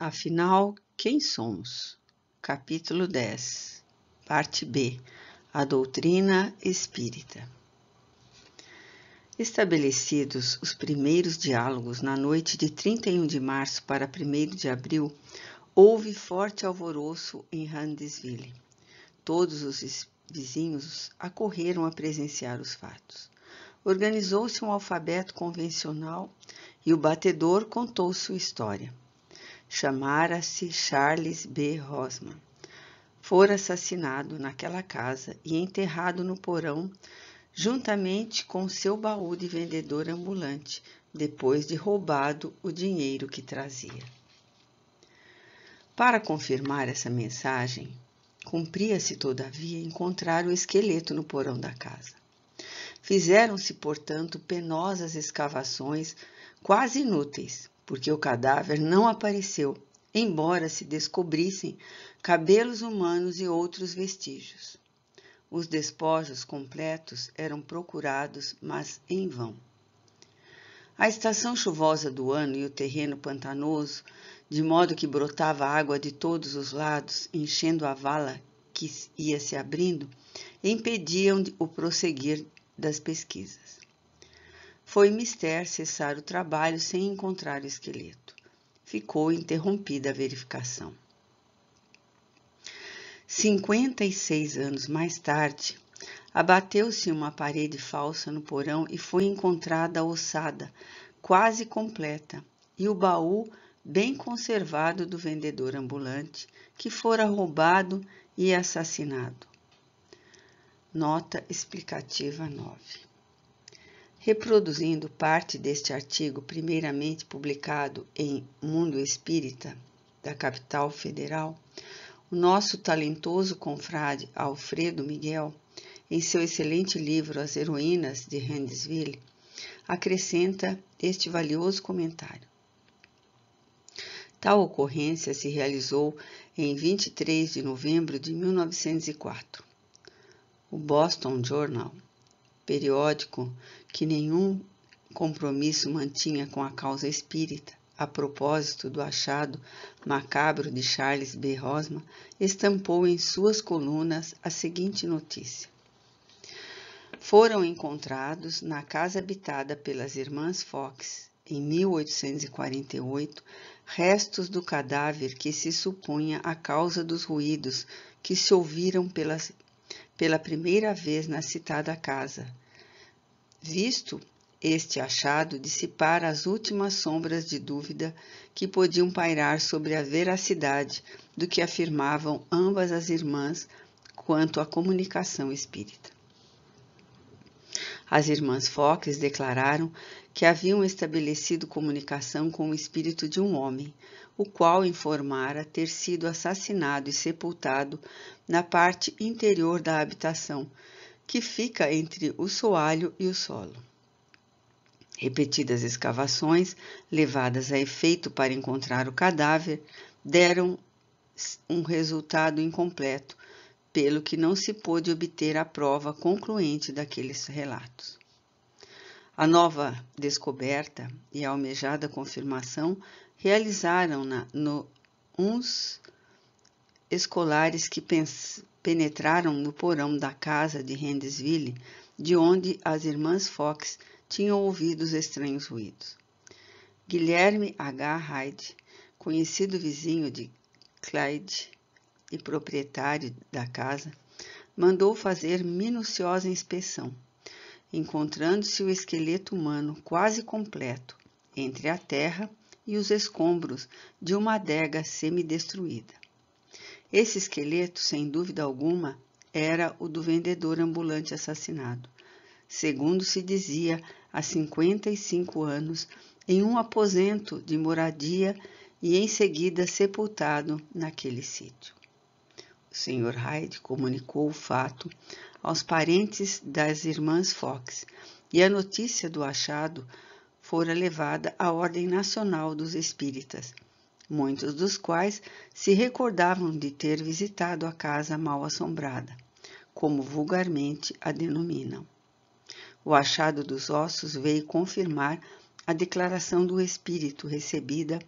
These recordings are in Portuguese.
Afinal, quem somos? Capítulo 10, parte B A Doutrina Espírita. Estabelecidos os primeiros diálogos na noite de 31 de março para 1 de abril, houve forte alvoroço em Randesville. Todos os vizinhos acorreram a presenciar os fatos. Organizou-se um alfabeto convencional e o batedor contou sua história chamara-se Charles B. Rosman. Fora assassinado naquela casa e enterrado no porão, juntamente com seu baú de vendedor ambulante, depois de roubado o dinheiro que trazia. Para confirmar essa mensagem, cumpria-se, todavia, encontrar o esqueleto no porão da casa. Fizeram-se, portanto, penosas escavações quase inúteis porque o cadáver não apareceu, embora se descobrissem cabelos humanos e outros vestígios. Os despojos completos eram procurados, mas em vão. A estação chuvosa do ano e o terreno pantanoso, de modo que brotava água de todos os lados, enchendo a vala que ia se abrindo, impediam o prosseguir das pesquisas. Foi mister cessar o trabalho sem encontrar o esqueleto. Ficou interrompida a verificação. 56 anos mais tarde, abateu-se uma parede falsa no porão e foi encontrada a ossada, quase completa, e o baú bem conservado do vendedor ambulante, que fora roubado e assassinado. Nota explicativa 9. Reproduzindo parte deste artigo, primeiramente publicado em Mundo Espírita, da capital federal, o nosso talentoso confrade Alfredo Miguel, em seu excelente livro As Heroínas de Handsville, acrescenta este valioso comentário. Tal ocorrência se realizou em 23 de novembro de 1904. O Boston Journal periódico que nenhum compromisso mantinha com a causa espírita. A propósito do achado macabro de Charles B. Rosman, estampou em suas colunas a seguinte notícia: Foram encontrados na casa habitada pelas irmãs Fox, em 1848, restos do cadáver que se supunha a causa dos ruídos que se ouviram pelas pela primeira vez na citada casa, visto este achado dissipar as últimas sombras de dúvida que podiam pairar sobre a veracidade do que afirmavam ambas as irmãs quanto à comunicação espírita. As irmãs Fox declararam que haviam estabelecido comunicação com o espírito de um homem, o qual informara ter sido assassinado e sepultado na parte interior da habitação, que fica entre o soalho e o solo. Repetidas escavações, levadas a efeito para encontrar o cadáver, deram um resultado incompleto, pelo que não se pôde obter a prova concluente daqueles relatos. A nova descoberta e a almejada confirmação realizaram-na uns escolares que penetraram no porão da casa de Rendesville, de onde as irmãs Fox tinham ouvido os estranhos ruídos. Guilherme H. Hyde, conhecido vizinho de Clyde e proprietário da casa, mandou fazer minuciosa inspeção encontrando-se o esqueleto humano quase completo entre a terra e os escombros de uma adega semidestruída. Esse esqueleto, sem dúvida alguma, era o do vendedor ambulante assassinado, segundo se dizia há 55 anos, em um aposento de moradia e em seguida sepultado naquele sítio. Sr. Hyde comunicou o fato aos parentes das irmãs Fox, e a notícia do achado fora levada à Ordem Nacional dos Espíritas, muitos dos quais se recordavam de ter visitado a casa mal assombrada, como vulgarmente a denominam. O achado dos ossos veio confirmar a declaração do espírito recebida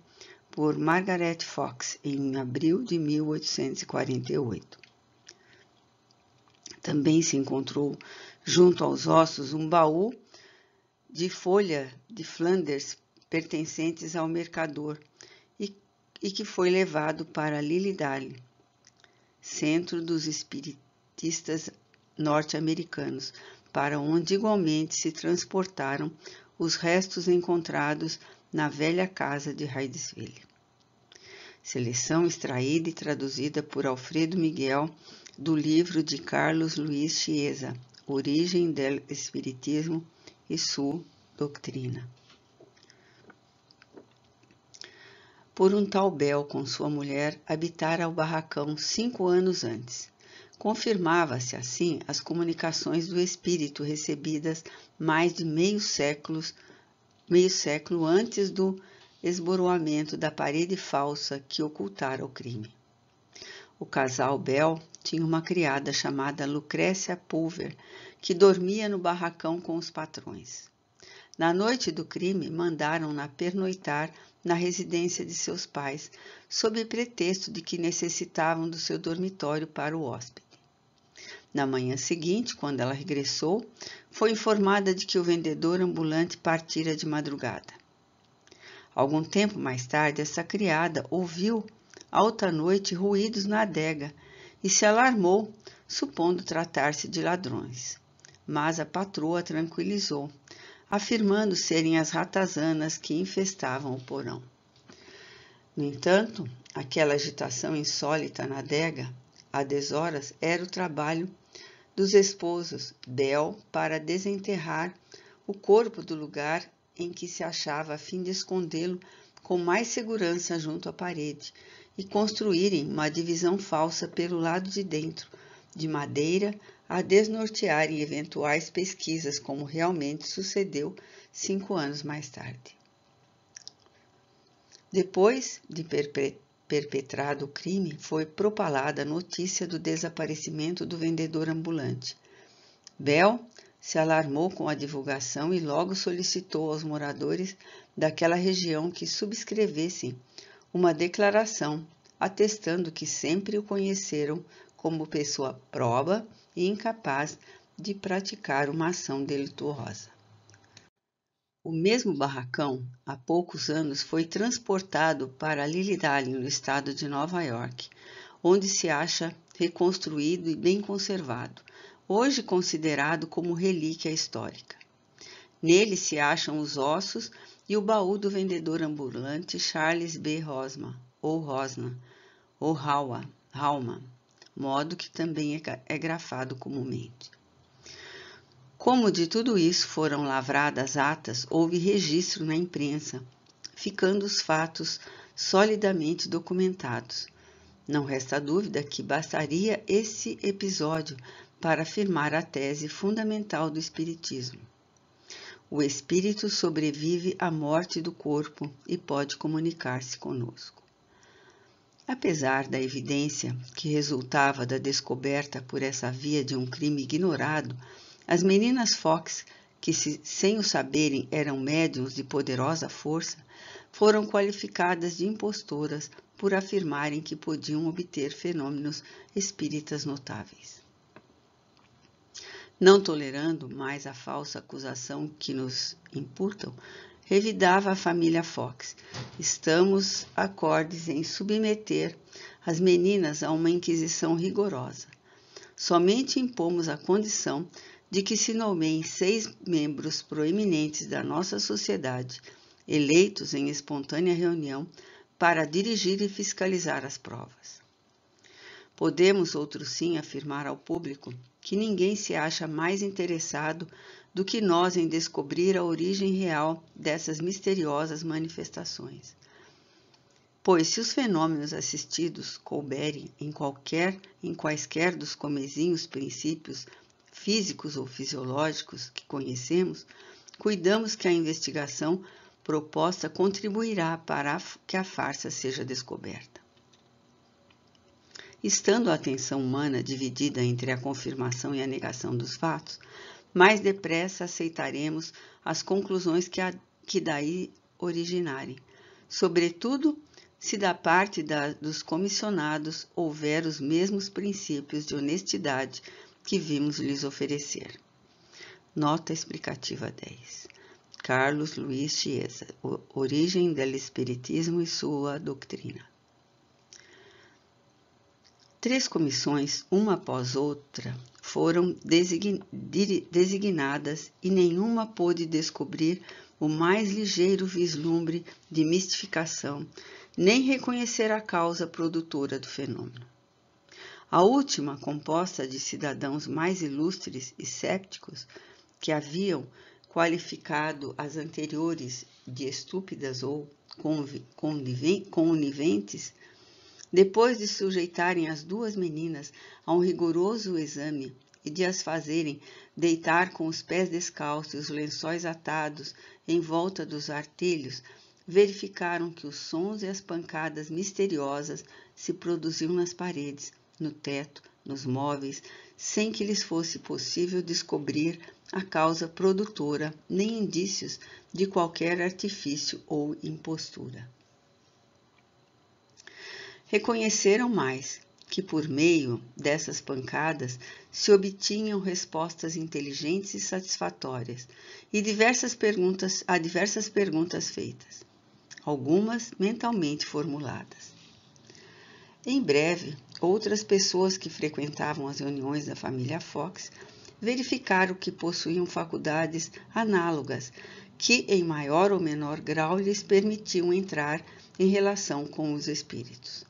por Margaret Fox em abril de 1848. Também se encontrou junto aos ossos um baú de folha de Flanders pertencentes ao mercador e, e que foi levado para Lilydale, centro dos espiritistas norte-americanos, para onde igualmente se transportaram os restos encontrados na velha casa de Hydesville. Seleção extraída e traduzida por Alfredo Miguel do livro de Carlos Luiz Chiesa, Origem del Espiritismo e Sua Doutrina. Por um tal Bel com sua mulher habitara o barracão cinco anos antes. Confirmava-se assim as comunicações do espírito recebidas mais de meio século meio século antes do esboroamento da parede falsa que ocultara o crime. O casal Bell tinha uma criada chamada Lucrécia Pulver, que dormia no barracão com os patrões. Na noite do crime, mandaram-na pernoitar na residência de seus pais, sob pretexto de que necessitavam do seu dormitório para o hóspede. Na manhã seguinte, quando ela regressou, foi informada de que o vendedor ambulante partira de madrugada. Algum tempo mais tarde, essa criada ouviu, alta noite, ruídos na adega e se alarmou, supondo tratar-se de ladrões. Mas a patroa tranquilizou, afirmando serem as ratazanas que infestavam o porão. No entanto, aquela agitação insólita na adega, a deshoras, era o trabalho dos esposos Del para desenterrar o corpo do lugar em que se achava a fim de escondê-lo com mais segurança junto à parede e construírem uma divisão falsa pelo lado de dentro, de madeira, a desnortearem eventuais pesquisas, como realmente sucedeu cinco anos mais tarde. Depois de perpetuar perpetrado o crime, foi propalada a notícia do desaparecimento do vendedor ambulante. Bell se alarmou com a divulgação e logo solicitou aos moradores daquela região que subscrevessem uma declaração atestando que sempre o conheceram como pessoa proba e incapaz de praticar uma ação delituosa. O mesmo barracão, há poucos anos, foi transportado para Lilydale, no estado de Nova York, onde se acha reconstruído e bem conservado, hoje considerado como relíquia histórica. Nele se acham os ossos e o baú do vendedor ambulante Charles B. Rosma, ou Rosna, ou Raua, Halma, modo que também é, é grafado comumente. Como de tudo isso foram lavradas atas, houve registro na imprensa, ficando os fatos solidamente documentados. Não resta dúvida que bastaria esse episódio para afirmar a tese fundamental do Espiritismo. O espírito sobrevive à morte do corpo e pode comunicar-se conosco. Apesar da evidência que resultava da descoberta por essa via de um crime ignorado as meninas Fox, que se, sem o saberem eram médiums de poderosa força, foram qualificadas de impostoras por afirmarem que podiam obter fenômenos espíritas notáveis. Não tolerando mais a falsa acusação que nos imputam, revidava a família Fox. Estamos acordes em submeter as meninas a uma inquisição rigorosa. Somente impomos a condição de que se nomeiem seis membros proeminentes da nossa sociedade, eleitos em espontânea reunião, para dirigir e fiscalizar as provas. Podemos, outro sim, afirmar ao público que ninguém se acha mais interessado do que nós em descobrir a origem real dessas misteriosas manifestações. Pois se os fenômenos assistidos couberem em qualquer, em quaisquer dos comezinhos princípios físicos ou fisiológicos que conhecemos, cuidamos que a investigação proposta contribuirá para que a farsa seja descoberta. Estando a atenção humana dividida entre a confirmação e a negação dos fatos, mais depressa aceitaremos as conclusões que, a, que daí originarem, sobretudo se da parte da, dos comissionados houver os mesmos princípios de honestidade que vimos lhes oferecer. Nota explicativa 10. Carlos Luiz Chiesa, Origem do Espiritismo e sua Doutrina. Três comissões, uma após outra, foram designadas e nenhuma pôde descobrir o mais ligeiro vislumbre de mistificação, nem reconhecer a causa produtora do fenômeno. A última, composta de cidadãos mais ilustres e sépticos, que haviam qualificado as anteriores de estúpidas ou coniventes, depois de sujeitarem as duas meninas a um rigoroso exame e de as fazerem deitar com os pés descalços e os lençóis atados em volta dos artelhos, verificaram que os sons e as pancadas misteriosas se produziam nas paredes, no teto, nos móveis, sem que lhes fosse possível descobrir a causa produtora nem indícios de qualquer artifício ou impostura. Reconheceram mais que por meio dessas pancadas se obtinham respostas inteligentes e satisfatórias e diversas perguntas a diversas perguntas feitas, algumas mentalmente formuladas. Em breve, Outras pessoas que frequentavam as reuniões da família Fox verificaram que possuíam faculdades análogas, que em maior ou menor grau lhes permitiam entrar em relação com os espíritos.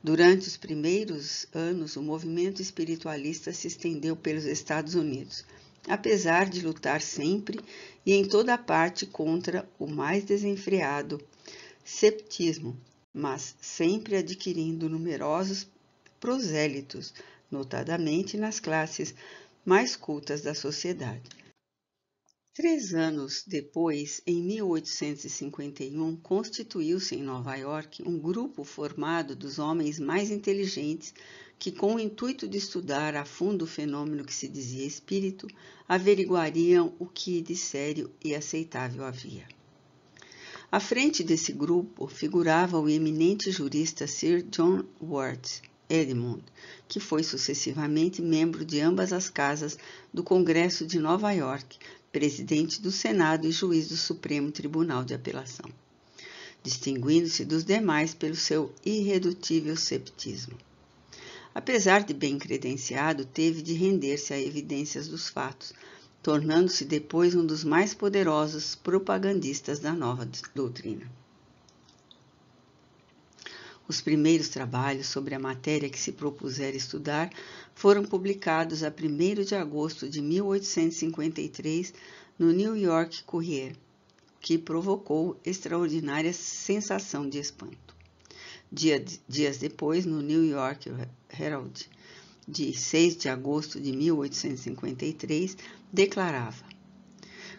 Durante os primeiros anos, o movimento espiritualista se estendeu pelos Estados Unidos, apesar de lutar sempre e em toda parte contra o mais desenfreado septismo, mas sempre adquirindo numerosos prosélitos, notadamente nas classes mais cultas da sociedade. Três anos depois, em 1851, constituiu-se em Nova York um grupo formado dos homens mais inteligentes que, com o intuito de estudar a fundo o fenômeno que se dizia espírito, averiguariam o que de sério e aceitável havia. À frente desse grupo figurava o eminente jurista Sir John Ward Edmund, que foi sucessivamente membro de ambas as casas do Congresso de Nova York, presidente do Senado e juiz do Supremo Tribunal de Apelação, distinguindo-se dos demais pelo seu irredutível septismo. Apesar de bem credenciado, teve de render-se a evidências dos fatos, tornando-se depois um dos mais poderosos propagandistas da nova doutrina. Os primeiros trabalhos sobre a matéria que se propusera estudar foram publicados a 1 de agosto de 1853 no New York Courier, que provocou extraordinária sensação de espanto. dias depois, no New York Herald, de 6 de agosto de 1853, declarava: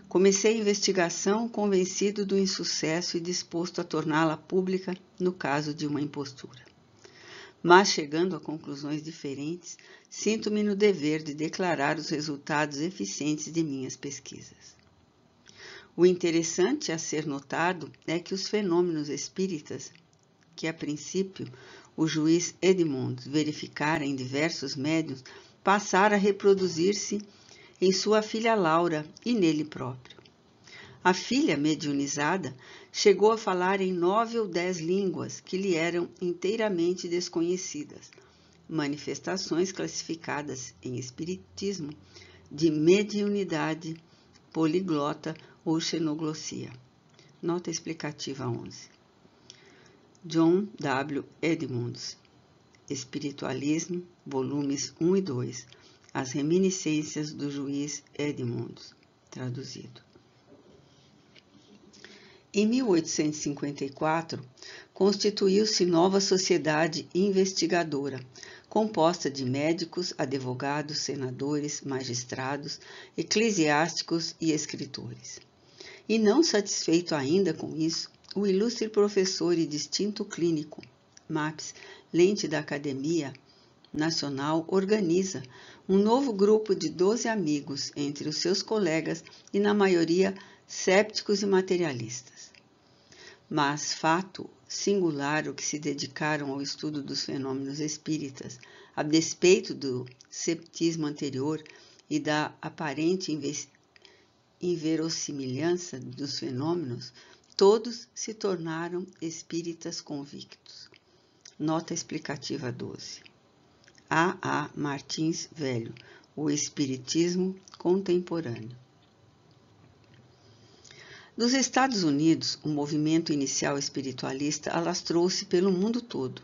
Comecei a investigação convencido do insucesso e disposto a torná-la pública no caso de uma impostura. Mas, chegando a conclusões diferentes, sinto-me no dever de declarar os resultados eficientes de minhas pesquisas. O interessante a ser notado é que os fenômenos espíritas, que a princípio o juiz Edmund verificara em diversos médiums passara a reproduzir-se em sua filha Laura e nele próprio. A filha mediunizada chegou a falar em nove ou dez línguas que lhe eram inteiramente desconhecidas, manifestações classificadas em espiritismo de mediunidade, poliglota ou xenoglossia. Nota explicativa 11. John W. Edmunds, Espiritualismo, volumes 1 e 2, As Reminiscências do Juiz Edmunds, traduzido. Em 1854, constituiu-se nova sociedade investigadora, composta de médicos, advogados, senadores, magistrados, eclesiásticos e escritores. E não satisfeito ainda com isso, o ilustre professor e distinto clínico, MAPS, lente da Academia Nacional, organiza um novo grupo de 12 amigos entre os seus colegas e, na maioria, sépticos e materialistas. Mas fato singular o que se dedicaram ao estudo dos fenômenos espíritas, a despeito do septismo anterior e da aparente inverossimilhança dos fenômenos, Todos se tornaram espíritas convictos. Nota explicativa 12. A. A. Martins Velho, O Espiritismo Contemporâneo. Dos Estados Unidos, o movimento inicial espiritualista alastrou-se pelo mundo todo,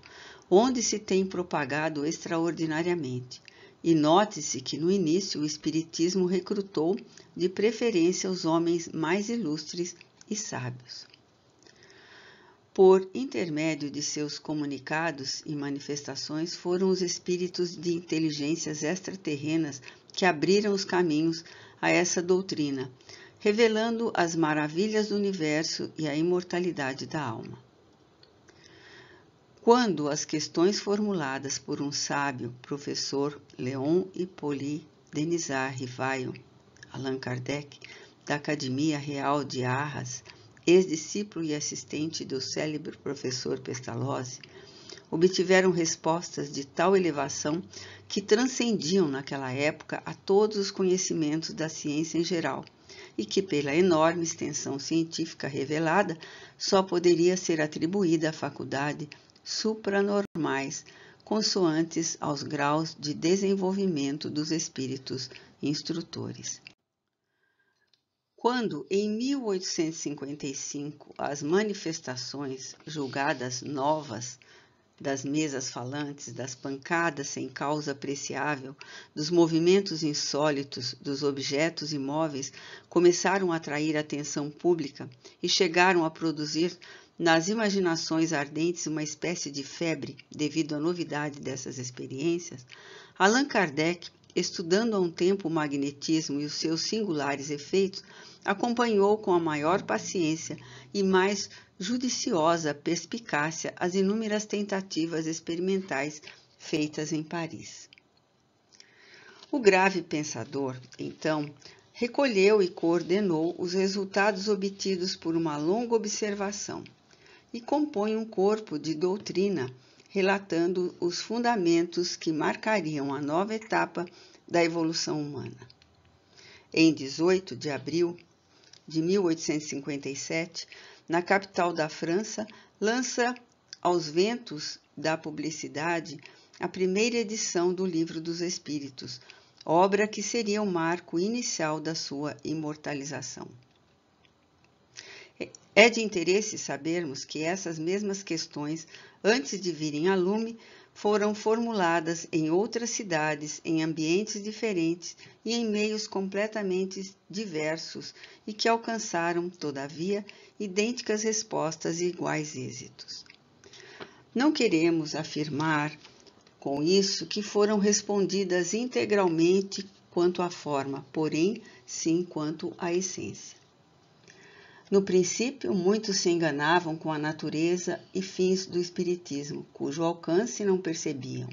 onde se tem propagado extraordinariamente. E note-se que no início o espiritismo recrutou de preferência os homens mais ilustres e sábios. Por intermédio de seus comunicados e manifestações, foram os espíritos de inteligências extraterrenas que abriram os caminhos a essa doutrina, revelando as maravilhas do universo e a imortalidade da alma. Quando as questões formuladas por um sábio, professor Leon Hippolyte Denisard Rivaio, Allan Kardec, da Academia Real de Arras, ex-discípulo e assistente do célebre professor Pestalozzi, obtiveram respostas de tal elevação que transcendiam naquela época a todos os conhecimentos da ciência em geral e que, pela enorme extensão científica revelada, só poderia ser atribuída à faculdade supranormais, consoantes aos graus de desenvolvimento dos espíritos instrutores. Quando, em 1855, as manifestações, julgadas novas, das mesas falantes, das pancadas sem causa apreciável, dos movimentos insólitos, dos objetos imóveis, começaram a atrair a atenção pública e chegaram a produzir nas imaginações ardentes uma espécie de febre devido à novidade dessas experiências, Allan Kardec, estudando há um tempo o magnetismo e os seus singulares efeitos, acompanhou com a maior paciência e mais judiciosa perspicácia as inúmeras tentativas experimentais feitas em Paris. O grave pensador, então, recolheu e coordenou os resultados obtidos por uma longa observação e compõe um corpo de doutrina relatando os fundamentos que marcariam a nova etapa da evolução humana. Em 18 de abril, de 1857, na capital da França, lança aos ventos da publicidade a primeira edição do Livro dos Espíritos, obra que seria o marco inicial da sua imortalização. É de interesse sabermos que essas mesmas questões, antes de virem a lume, foram formuladas em outras cidades, em ambientes diferentes e em meios completamente diversos e que alcançaram, todavia, idênticas respostas e iguais êxitos. Não queremos afirmar com isso que foram respondidas integralmente quanto à forma, porém sim quanto à essência. No princípio, muitos se enganavam com a natureza e fins do Espiritismo, cujo alcance não percebiam.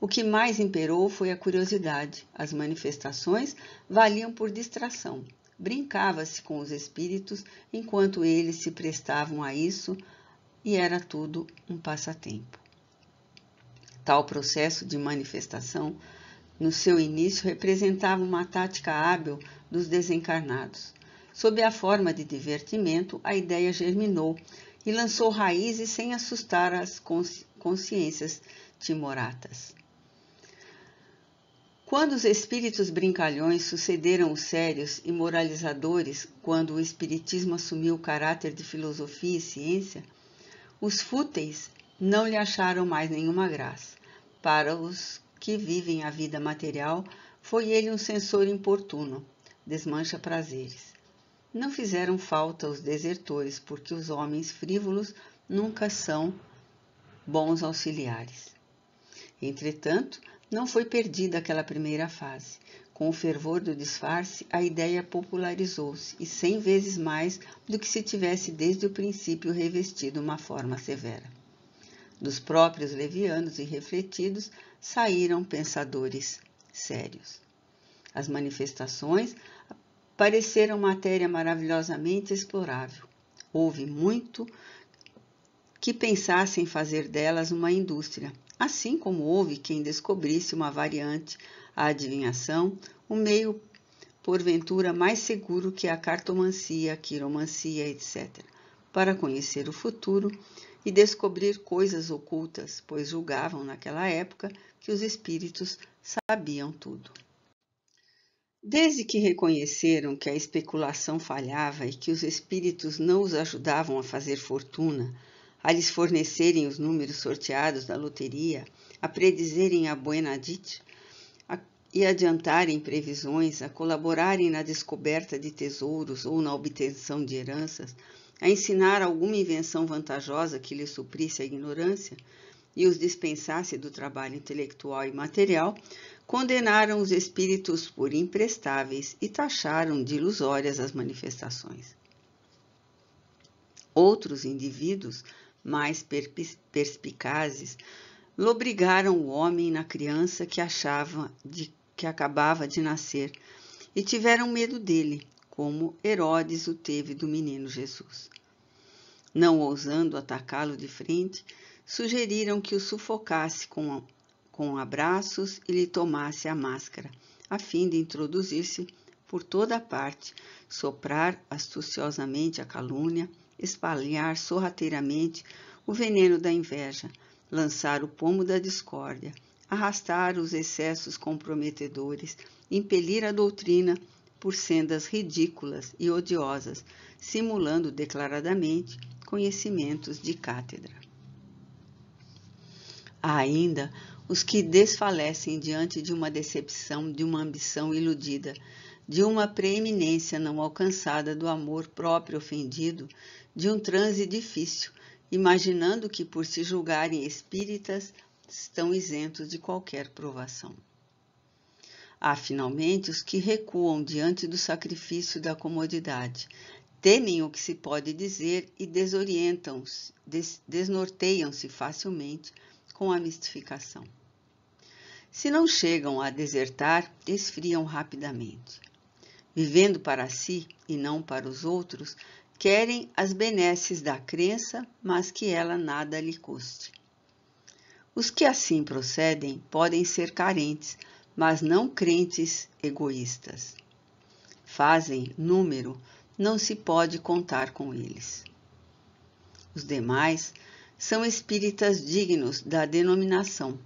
O que mais imperou foi a curiosidade. As manifestações valiam por distração. Brincava-se com os espíritos enquanto eles se prestavam a isso e era tudo um passatempo. Tal processo de manifestação, no seu início, representava uma tática hábil dos desencarnados. Sob a forma de divertimento, a ideia germinou e lançou raízes sem assustar as consciências timoratas. Quando os espíritos brincalhões sucederam os sérios e moralizadores, quando o espiritismo assumiu o caráter de filosofia e ciência, os fúteis não lhe acharam mais nenhuma graça. Para os que vivem a vida material, foi ele um censor importuno, desmancha prazeres. Não fizeram falta os desertores, porque os homens frívolos nunca são bons auxiliares. Entretanto, não foi perdida aquela primeira fase. Com o fervor do disfarce, a ideia popularizou-se e cem vezes mais do que se tivesse desde o princípio revestido uma forma severa. Dos próprios levianos e refletidos saíram pensadores sérios. As manifestações pareceram matéria maravilhosamente explorável. Houve muito que pensasse em fazer delas uma indústria, assim como houve quem descobrisse uma variante à adivinhação, o um meio porventura mais seguro que a cartomancia, a quiromancia, etc., para conhecer o futuro e descobrir coisas ocultas, pois julgavam naquela época que os espíritos sabiam tudo. Desde que reconheceram que a especulação falhava e que os espíritos não os ajudavam a fazer fortuna, a lhes fornecerem os números sorteados da loteria, a predizerem a Buenadite a, e adiantarem previsões, a colaborarem na descoberta de tesouros ou na obtenção de heranças, a ensinar alguma invenção vantajosa que lhes suprisse a ignorância, e os dispensasse do trabalho intelectual e material, condenaram os espíritos por imprestáveis e taxaram de ilusórias as manifestações. Outros indivíduos, mais perspicazes, lobrigaram o homem na criança que achava de, que acabava de nascer e tiveram medo dele, como Herodes o teve do menino Jesus. Não ousando atacá-lo de frente, sugeriram que o sufocasse com, com abraços e lhe tomasse a máscara, a fim de introduzir-se por toda a parte, soprar astuciosamente a calúnia, espalhar sorrateiramente o veneno da inveja, lançar o pomo da discórdia, arrastar os excessos comprometedores, impelir a doutrina por sendas ridículas e odiosas, simulando declaradamente conhecimentos de cátedra. Há ainda os que desfalecem diante de uma decepção, de uma ambição iludida, de uma preeminência não alcançada, do amor próprio ofendido, de um transe difícil, imaginando que, por se julgarem espíritas, estão isentos de qualquer provação. Há, finalmente, os que recuam diante do sacrifício da comodidade, temem o que se pode dizer e desorientam-se, des desnorteiam-se facilmente com a mistificação. Se não chegam a desertar, esfriam rapidamente. Vivendo para si e não para os outros, querem as benesses da crença, mas que ela nada lhe custe. Os que assim procedem podem ser carentes, mas não crentes egoístas. Fazem número, não se pode contar com eles. Os demais são espíritas dignos da denominação.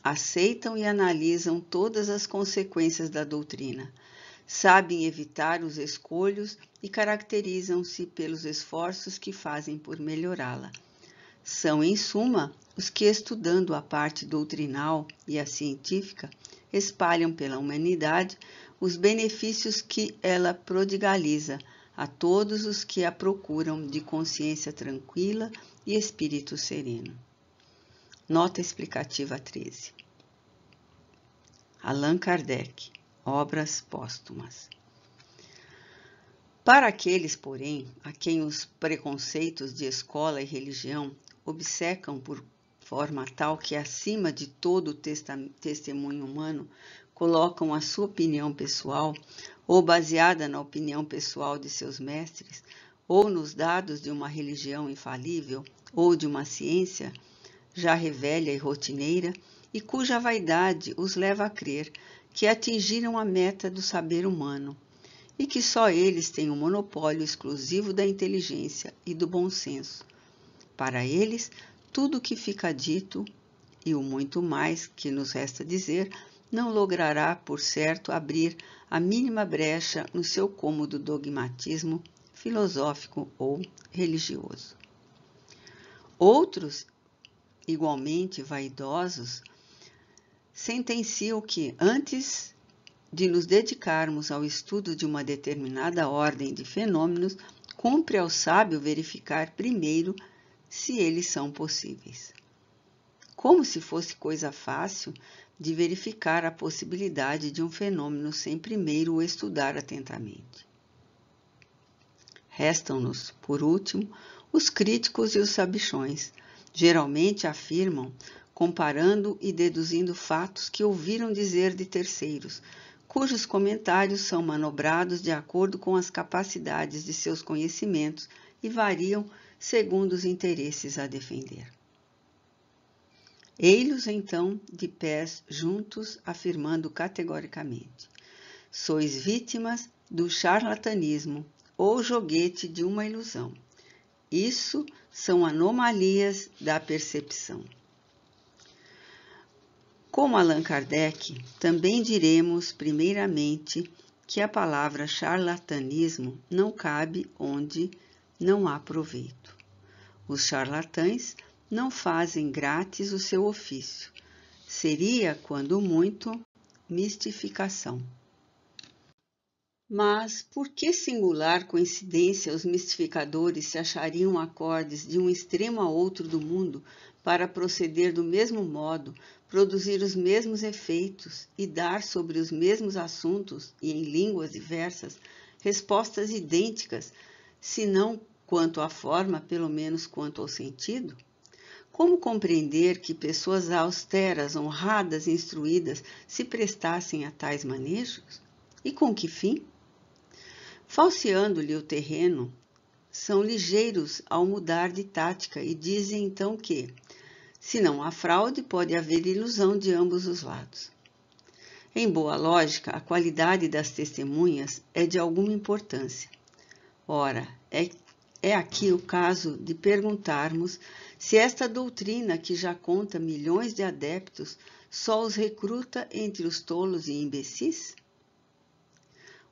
Aceitam e analisam todas as consequências da doutrina. Sabem evitar os escolhos e caracterizam-se pelos esforços que fazem por melhorá-la. São, em suma, os que, estudando a parte doutrinal e a científica, espalham pela humanidade os benefícios que ela prodigaliza a todos os que a procuram de consciência tranquila e espírito sereno. Nota explicativa 13. Allan Kardec, Obras Póstumas. Para aqueles, porém, a quem os preconceitos de escola e religião obcecam por forma tal que acima de todo o testemunho humano colocam a sua opinião pessoal, ou baseada na opinião pessoal de seus mestres, ou nos dados de uma religião infalível, ou de uma ciência já revelha e rotineira, e cuja vaidade os leva a crer que atingiram a meta do saber humano e que só eles têm o um monopólio exclusivo da inteligência e do bom senso. Para eles, tudo o que fica dito e o muito mais que nos resta dizer não logrará, por certo, abrir a mínima brecha no seu cômodo dogmatismo filosófico ou religioso. Outros, igualmente vaidosos, sentenciam que, antes de nos dedicarmos ao estudo de uma determinada ordem de fenômenos, cumpre ao sábio verificar primeiro se eles são possíveis. Como se fosse coisa fácil de verificar a possibilidade de um fenômeno sem primeiro o estudar atentamente. Restam-nos, por último, os críticos e os sabichões. Geralmente afirmam, comparando e deduzindo fatos que ouviram dizer de terceiros, cujos comentários são manobrados de acordo com as capacidades de seus conhecimentos e variam segundo os interesses a defender. Ei-los então de pés juntos, afirmando categoricamente: Sois vítimas do charlatanismo ou joguete de uma ilusão. Isso são anomalias da percepção. Como Allan Kardec, também diremos, primeiramente, que a palavra charlatanismo não cabe onde não há proveito. Os charlatães não fazem grátis o seu ofício. Seria, quando muito, mistificação. Mas por que singular coincidência os mistificadores se achariam acordes de um extremo a outro do mundo para proceder do mesmo modo, produzir os mesmos efeitos e dar sobre os mesmos assuntos e em línguas diversas respostas idênticas, se não quanto à forma, pelo menos quanto ao sentido? Como compreender que pessoas austeras, honradas e instruídas se prestassem a tais manejos? E com que fim? Falseando-lhe o terreno, são ligeiros ao mudar de tática e dizem então que, se não há fraude, pode haver ilusão de ambos os lados. Em boa lógica, a qualidade das testemunhas é de alguma importância. Ora, é é aqui o caso de perguntarmos se esta doutrina, que já conta milhões de adeptos, só os recruta entre os tolos e imbecis?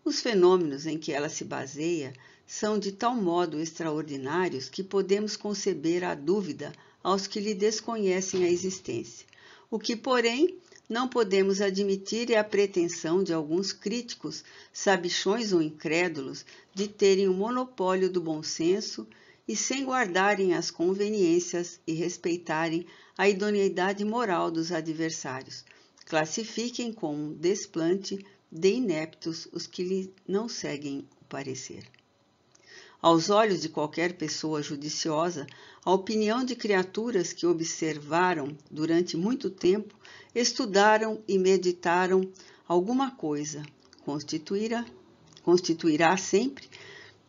Os fenômenos em que ela se baseia são de tal modo extraordinários que podemos conceber a dúvida aos que lhe desconhecem a existência, o que, porém, não podemos admitir a pretensão de alguns críticos, sabichões ou incrédulos, de terem o monopólio do bom senso e sem guardarem as conveniências e respeitarem a idoneidade moral dos adversários. Classifiquem como desplante de ineptos os que lhe não seguem o parecer. Aos olhos de qualquer pessoa judiciosa, a opinião de criaturas que observaram durante muito tempo, estudaram e meditaram alguma coisa, constituirá, constituirá sempre,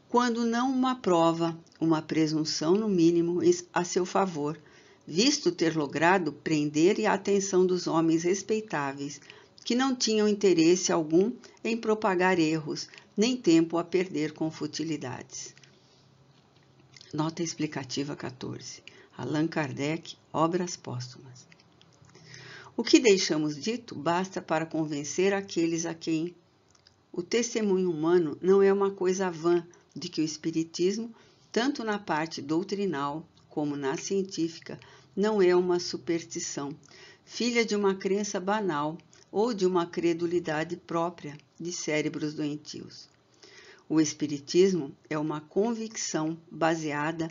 quando não uma prova, uma presunção no mínimo a seu favor, visto ter logrado prender a atenção dos homens respeitáveis, que não tinham interesse algum em propagar erros, nem tempo a perder com futilidades. Nota explicativa 14. Allan Kardec, Obras Póstumas. O que deixamos dito basta para convencer aqueles a quem o testemunho humano não é uma coisa vã de que o Espiritismo, tanto na parte doutrinal como na científica, não é uma superstição, filha de uma crença banal ou de uma credulidade própria de cérebros doentios. O Espiritismo é uma convicção baseada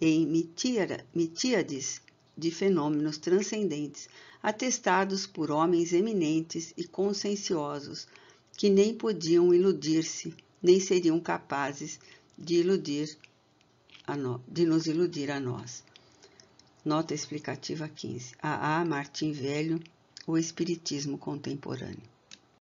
em mitíades de fenômenos transcendentes, atestados por homens eminentes e conscienciosos, que nem podiam iludir-se, nem seriam capazes de iludir no, de nos iludir a nós. Nota explicativa 15. A. A. Martim Velho, O Espiritismo Contemporâneo.